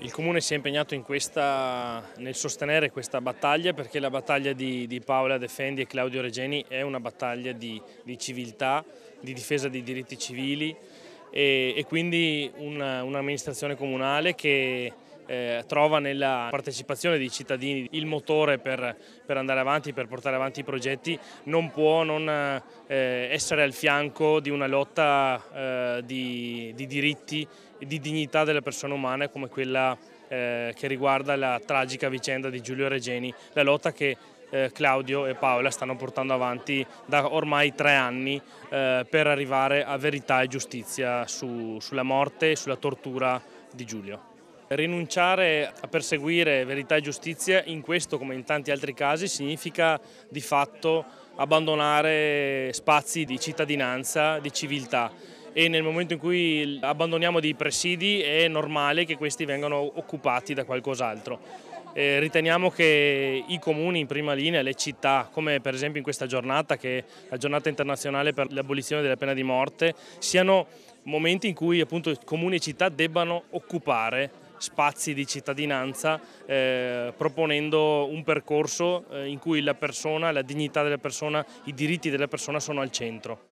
Il Comune si è impegnato questa, nel sostenere questa battaglia perché la battaglia di, di, Paola Defendi e Claudio Regeni è una battaglia di, di civiltà, di difesa dei diritti civili e, e quindi un'amministrazione un comunale che eh, trova nella partecipazione dei cittadini il motore per, per, andare avanti, per portare avanti i progetti, non può non eh, essere al fianco di una lotta eh, di, di, diritti e di dignità delle persone umane come quella eh, che riguarda la tragica vicenda di Giulio Regeni, la lotta che eh, Claudio e Paola stanno portando avanti da ormai tre anni eh, per arrivare a verità e giustizia sulla morte e sulla tortura di Giulio. Rinunciare a perseguire verità e giustizia in questo come in tanti altri casi significa di fatto abbandonare spazi di cittadinanza, di civiltà e nel momento in cui abbandoniamo dei presidi è normale che questi vengano occupati da qualcos'altro. Eh, riteniamo che i comuni in prima linea, le città, come per esempio in questa giornata che è la giornata internazionale per l'abolizione della pena di morte, siano momenti in cui appunto comuni e città debbano occupare spazi di cittadinanza eh, proponendo un percorso eh, in cui la persona, la dignità della persona, i diritti della persona sono al centro.